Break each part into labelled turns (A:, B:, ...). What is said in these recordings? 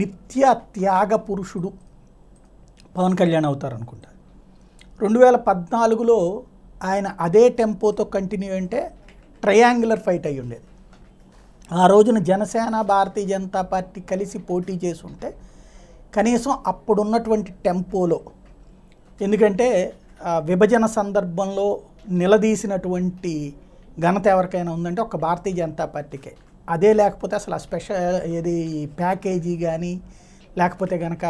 A: నిత్య త్యాగ పురుషుడు పవన్ కళ్యాణ్ అవుతారు అనుకుంటా రెండు వేల పద్నాలుగులో ఆయన అదే టెంపోతో కంటిన్యూ అంటే ట్రయాంగులర్ ఫైట్ అయి ఉండేది ఆ రోజున జనసేన భారతీయ జనతా పార్టీ కలిసి పోటీ చేసి ఉంటే కనీసం అప్పుడున్నటువంటి టెంపోలో ఎందుకంటే విభజన సందర్భంలో నిలదీసినటువంటి ఘనత ఎవరికైనా ఉందంటే ఒక భారతీయ జనతా పార్టీకే అదే లేకపోతే అసలు ఆ స్పెషల్ ఏది ప్యాకేజీ కానీ లేకపోతే కనుక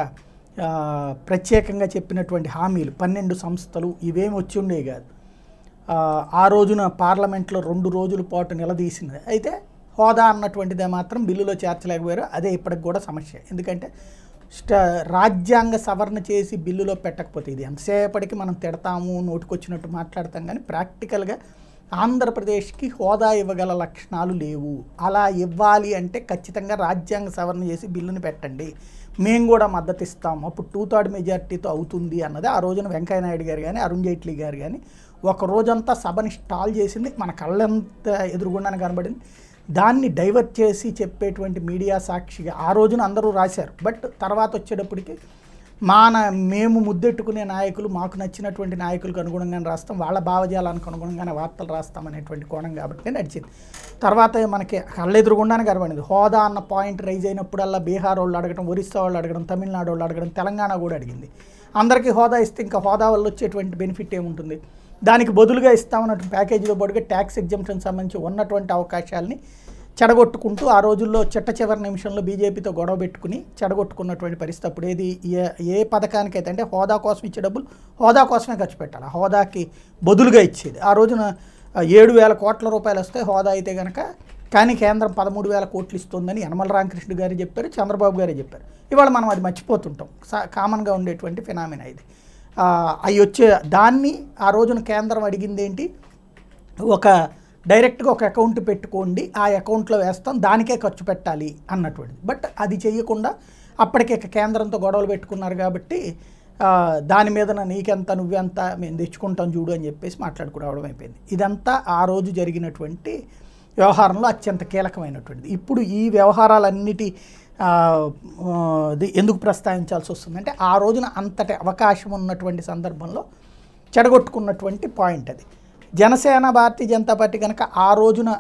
A: ప్రత్యేకంగా చెప్పినటువంటి హామీలు పన్నెండు సంస్థలు ఇవేమి వచ్చి ఉండేవి కాదు ఆ రోజున పార్లమెంట్లో రెండు రోజుల పాటు నిలదీసింది అయితే హోదా అన్నటువంటిది మాత్రం బిల్లులో చేర్చలేకపోయారు అదే ఇప్పటికి కూడా సమస్య ఎందుకంటే రాజ్యాంగ సవరణ చేసి బిల్లులో పెట్టకపోతే ఇది ఎంతసేపటికి మనం తిడతాము నోటికొచ్చినట్టు మాట్లాడతాం కానీ ప్రాక్టికల్గా ఆంధ్రప్రదేశ్కి హోదా ఇవ్వగల లక్షణాలు లేవు అలా ఇవ్వాలి అంటే ఖచ్చితంగా రాజ్యాంగ సవరణ చేసి బిల్లుని పెట్టండి మేము కూడా మద్దతు ఇస్తాం అప్పుడు టూ థర్డ్ మెజార్టీతో అవుతుంది అన్నది ఆ రోజున వెంకయ్యనాయుడు గారు కానీ అరుణ్ జైట్లీ గారు కానీ ఒక రోజంతా సభని స్టాల్ చేసింది మన కళ్ళంత ఎదురుగుండానే కనబడింది దాన్ని డైవర్ట్ చేసి చెప్పేటువంటి మీడియా సాక్షిగా ఆ రోజున అందరూ రాశారు బట్ తర్వాత వచ్చేటప్పటికి మా మేము ముద్దెట్టుకునే నాయకులు మాకు నచ్చినటువంటి నాయకులకు అనుగుణంగానే రాస్తాం వాళ్ళ భావజాలానికి అనుగుణంగానే వార్తలు రాస్తాం అనేటువంటి కోణం కాబట్టి నడిచింది తర్వాత మనకి కళ్ళెదురుగుండానే గర్వమైనది హోదా అన్న పాయింట్ రైజ్ అయినప్పుడల్లా బీహార్ వాళ్ళు అడగడం ఒరిస్సా వాళ్ళు అడగడం తమిళనాడు వాళ్ళు అడగడం తెలంగాణ కూడా అడిగింది అందరికీ హోదా ఇస్తే ఇంకా హోదా వల్ల వచ్చేటువంటి బెనిఫిట్ ఏముంటుంది దానికి బదులుగా ఇస్తామన్నటువంటి ప్యాకేజీతో పాటుగా ట్యాక్స్ ఎగ్జామ్షన్ సంబంధించి ఉన్నటువంటి అవకాశాలని చెడగొట్టుకుంటూ ఆ రోజుల్లో చిట్ట చివరి నిమిషంలో బీజేపీతో గొడవ పెట్టుకుని చెడగొట్టుకున్నటువంటి పరిస్థితి అప్పుడు ఏది ఏ ఏ పథకానికైతే అంటే హోదా కోసం ఇచ్చే డబ్బులు హోదా కోసమే ఖర్చు పెట్టాలి హోదాకి బదులుగా ఇచ్చేది ఆ రోజున ఏడు వేల కోట్ల రూపాయలు వస్తే హోదా అయితే కనుక కానీ కేంద్రం పదమూడు వేల కోట్లు ఇస్తుందని యనమల రామకృష్ణుడు గారు చెప్పారు చంద్రబాబు గారే చెప్పారు ఇవాళ మనం అది మర్చిపోతుంటాం కామన్గా ఉండేటువంటి ఫినామినా ఇది అవి వచ్చే దాన్ని ఆ రోజున కేంద్రం అడిగింది ఏంటి ఒక డైరెక్ట్గా ఒక అకౌంట్ పెట్టుకోండి ఆ అకౌంట్లో వేస్తాం దానికే ఖర్చు పెట్టాలి అన్నటువంటిది బట్ అది చేయకుండా అప్పటికే కేంద్రంతో గొడవలు పెట్టుకున్నారు కాబట్టి దాని మీద నీకెంత నువ్వెంత మేము తెచ్చుకుంటాం చూడు అని చెప్పేసి మాట్లాడుకోవడం అయిపోయింది ఇదంతా ఆ రోజు జరిగినటువంటి వ్యవహారంలో అత్యంత కీలకమైనటువంటిది ఇప్పుడు ఈ వ్యవహారాలన్నిటి ఎందుకు ప్రస్తావించాల్సి వస్తుందంటే ఆ రోజున అంతటి అవకాశం ఉన్నటువంటి సందర్భంలో చెడగొట్టుకున్నటువంటి పాయింట్ అది జనసేన భారతీయ జనతా పార్టీ కనుక ఆ రోజున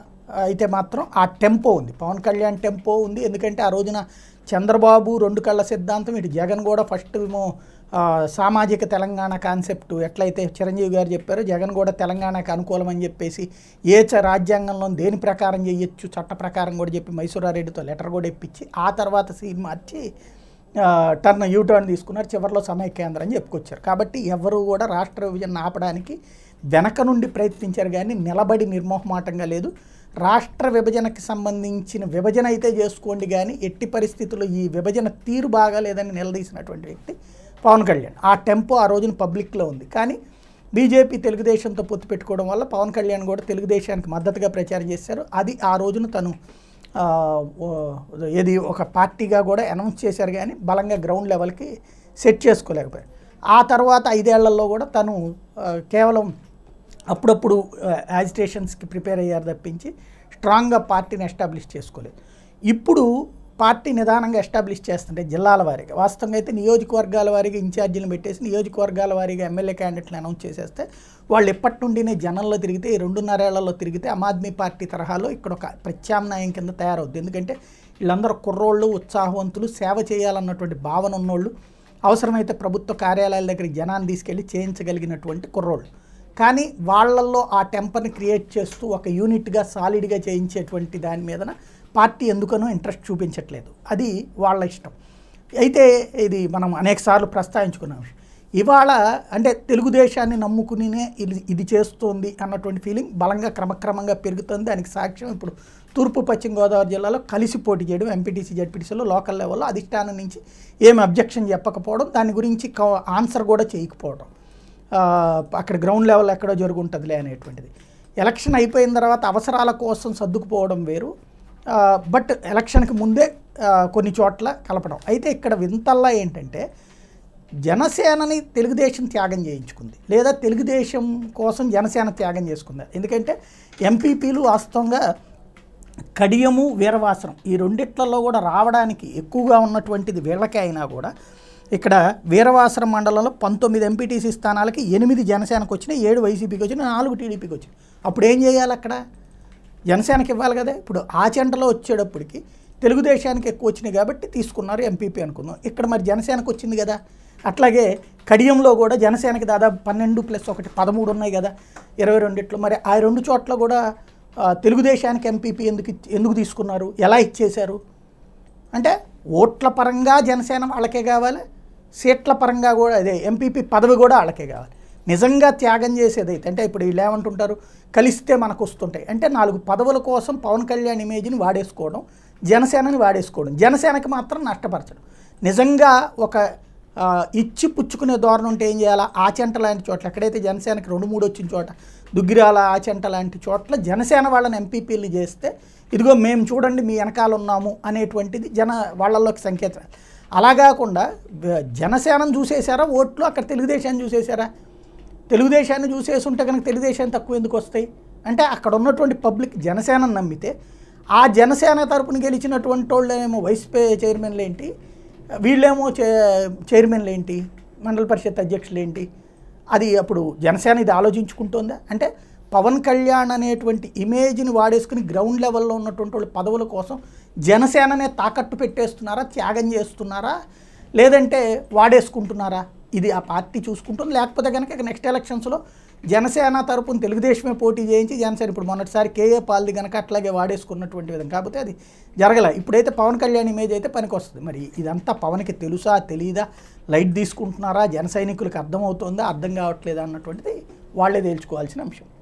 A: అయితే మాత్రం ఆ టెంపో ఉంది పవన్ కళ్యాణ్ టెంపో ఉంది ఎందుకంటే ఆ రోజున చంద్రబాబు రెండు కళ్ళ సిద్ధాంతం ఇటు జగన్ కూడా ఫస్ట్ మేము సామాజిక తెలంగాణ కాన్సెప్ట్ ఎట్లయితే చిరంజీవి గారు చెప్పారో జగన్ కూడా తెలంగాణకు అనుకూలమని చెప్పేసి ఏ చ రాజ్యాంగంలో దేని ప్రకారం చేయొచ్చు చట్ట ప్రకారం కూడా చెప్పి మైసూరారెడ్డితో లెటర్ కూడా ఇప్పించి ఆ తర్వాత సీన్ మార్చి టర్న్ యూటర్న్ తీసుకున్నారు చివరిలో సమయ కేంద్రం అని చెప్పుకొచ్చారు కాబట్టి ఎవరు కూడా రాష్ట్ర విభజన ఆపడానికి వెనక నుండి ప్రయత్నించారు కానీ నిలబడి నిర్మోహమాటంగా లేదు రాష్ట్ర విభజనకి సంబంధించిన విభజన అయితే చేసుకోండి కానీ ఎట్టి పరిస్థితుల్లో ఈ విభజన తీరు బాగాలేదని నిలదీసినటువంటి వ్యక్తి పవన్ కళ్యాణ్ ఆ టెంపో ఆ రోజున పబ్లిక్లో ఉంది కానీ బీజేపీ తెలుగుదేశంతో పొత్తు పెట్టుకోవడం వల్ల పవన్ కళ్యాణ్ కూడా తెలుగుదేశానికి మద్దతుగా ప్రచారం చేశారు అది ఆ రోజున తను ఏది ఒక పార్టీగా కూడా అనౌన్స్ చేశారు కానీ బలంగా గ్రౌండ్ లెవెల్కి సెట్ చేసుకోలేకపోయారు ఆ తర్వాత ఐదేళ్లలో కూడా తను కేవలం అప్పుడప్పుడు యాజిటేషన్స్కి ప్రిపేర్ అయ్యారు తప్పించి స్ట్రాంగ్గా పార్టీని ఎస్టాబ్లిష్ చేసుకోలేదు ఇప్పుడు పార్టీ నిదానంగా ఎస్టాబ్లిష్ చేస్తుంటే జిల్లాల వారీగా వాస్తవంగా అయితే నియోజకవర్గాల వారీగా ఇన్ఛార్జీలు పెట్టేసి నియోజకవర్గాల వారీగా ఎమ్మెల్యే క్యాండిడేట్లు అనౌన్స్ చేసేస్తే వాళ్ళు ఎప్పటి నుండినే జనంలో తిరిగితే ఈ రెండున్నరేళ్లలో తిరిగితే ఆమ్ ఆద్మీ పార్టీ తరహాలో ఇక్కడ ఒక ప్రత్యామ్నాయం కింద తయారవుద్ది ఎందుకంటే వీళ్ళందరూ కుర్రోళ్ళు ఉత్సాహవంతులు సేవ చేయాలన్నటువంటి భావన ఉన్నోళ్ళు అవసరమైతే ప్రభుత్వ కార్యాలయాల దగ్గర జనాన్ని తీసుకెళ్ళి చేయించగలిగినటువంటి కుర్రోళ్ళు కానీ వాళ్ళల్లో ఆ టెంపర్ని క్రియేట్ చేస్తూ ఒక యూనిట్గా సాలిడ్గా చేయించేటువంటి దాని మీదన పార్టీ ఎందుకనో ఇంట్రెస్ట్ చూపించట్లేదు అది వాళ్ళ ఇష్టం అయితే ఇది మనం అనేకసార్లు ప్రస్తావించుకున్నాం ఇవాళ అంటే తెలుగుదేశాన్ని నమ్ముకునినే ఇది ఇది చేస్తుంది అన్నటువంటి ఫీలింగ్ బలంగా క్రమక్రమంగా పెరుగుతుంది దానికి సాక్ష్యం ఇప్పుడు తూర్పు పశ్చిమ గోదావరి జిల్లాలో కలిసి పోటీ చేయడం ఎంపీటీసీ జడ్పీటీసీలో లోకల్ లెవెల్లో అధిష్టానం నుంచి ఏం అబ్జెక్షన్ చెప్పకపోవడం దాని గురించి ఆన్సర్ కూడా చేయకపోవడం అక్కడ గ్రౌండ్ లెవెల్ ఎక్కడో జరుగుంటుందిలే అనేటువంటిది ఎలక్షన్ అయిపోయిన తర్వాత అవసరాల కోసం సర్దుకుపోవడం వేరు బట్ ఎలక్షన్కి ముందే కొన్ని చోట్ల కలపడం అయితే ఇక్కడ వింతల్లా ఏంటంటే జనసేనని తెలుగుదేశం త్యాగం చేయించుకుంది లేదా తెలుగుదేశం కోసం జనసేన త్యాగం చేసుకుంది ఎందుకంటే ఎంపీపీలు వాస్తవంగా కడియము వీరవాసరం ఈ రెండిట్లలో కూడా రావడానికి ఎక్కువగా ఉన్నటువంటిది వీళ్ళకే అయినా కూడా ఇక్కడ వీరవాసరం మండలంలో పంతొమ్మిది ఎంపీటీసీ స్థానాలకి ఎనిమిది జనసేనకు వచ్చినాయి ఏడు వైసీపీకి వచ్చినాయి నాలుగు టీడీపీకి వచ్చినాయి అప్పుడు ఏం చేయాలి అక్కడ జనసేనకి ఇవ్వాలి కదా ఇప్పుడు ఆ చెంటలో వచ్చేటప్పటికి తెలుగుదేశానికి ఎక్కువ వచ్చినాయి కాబట్టి తీసుకున్నారు ఎంపీపీ అనుకుందాం ఇక్కడ మరి జనసేనకు వచ్చింది కదా అట్లాగే కడియంలో కూడా జనసేనకి దాదాపు పన్నెండు ప్లస్ ఒకటి పదమూడు ఉన్నాయి కదా ఇరవై రెండిట్లో మరి ఆ రెండు చోట్ల కూడా తెలుగుదేశానికి ఎంపీపీ ఎందుకు ఎందుకు తీసుకున్నారు ఎలా ఇచ్చేశారు అంటే ఓట్ల పరంగా జనసేన వాళ్ళకే కావాలి సీట్ల పరంగా కూడా అదే ఎంపీపీ పదవి కూడా వాళ్ళకే కావాలి నిజంగా త్యాగం అయితే అంటే ఇప్పుడు వీళ్ళు ఏమంటుంటారు కలిస్తే మనకు వస్తుంటాయి అంటే నాలుగు పదవుల కోసం పవన్ కళ్యాణ్ ఇమేజ్ని వాడేసుకోవడం జనసేనని వాడేసుకోవడం జనసేనకి మాత్రం నష్టపరచడం నిజంగా ఒక ఇచ్చి పుచ్చుకునే ధోరణి ఉంటే ఏం చేయాలా ఆచెంట లాంటి చోట్ల ఎక్కడైతే జనసేనకి రెండు మూడు వచ్చిన చోట దుగ్గిరాల ఆచెంట లాంటి చోట్ల జనసేన వాళ్ళని ఎంపీపీలు చేస్తే ఇదిగో మేము చూడండి మీ వెనకాల ఉన్నాము అనేటువంటిది జన వాళ్ళల్లోకి సంకేతం అలా కాకుండా జనసేనను చూసేశారా ఓట్లు అక్కడ తెలుగుదేశాన్ని చూసేశారా తెలుగుదేశాన్ని చూసేసి ఉంటే కనుక తెలుగుదేశాన్ని తక్కువ ఎందుకు వస్తాయి అంటే అక్కడ ఉన్నటువంటి పబ్లిక్ జనసేనని నమ్మితే ఆ జనసేన తరపున గెలిచినటువంటి వాళ్ళేమో వైస్ చైర్మన్లు ఏంటి వీళ్ళేమో చైర్మన్లు ఏంటి మండల పరిషత్ అధ్యక్షులు ఏంటి అది అప్పుడు జనసేన ఇది ఆలోచించుకుంటుందా అంటే పవన్ కళ్యాణ్ అనేటువంటి ఇమేజ్ని వాడేసుకుని గ్రౌండ్ లెవెల్లో ఉన్నటువంటి వాళ్ళు పదవుల కోసం జనసేననే తాకట్టు పెట్టేస్తున్నారా త్యాగం చేస్తున్నారా లేదంటే వాడేసుకుంటున్నారా ఇది ఆ పార్టీ చూసుకుంటుంది లేకపోతే కనుక నెక్స్ట్ ఎలక్షన్స్లో జనసేన తరపున తెలుగుదేశమే పోటీ చేయించి జనసేన ఇప్పుడు మొన్నటిసారి కేఏ పాల్ది కనుక అట్లాగే వాడేసుకున్నటువంటి విధం కాకపోతే అది జరగలే ఇప్పుడైతే పవన్ కళ్యాణ్ ఇమేజ్ అయితే పనికి వస్తుంది మరి ఇదంతా పవన్కి తెలుసా తెలియదా లైట్ తీసుకుంటున్నారా జన సైనికులకు అర్థమవుతుందా అర్థం కావట్లేదా అన్నటువంటిది వాళ్ళే తేల్చుకోవాల్సిన అంశం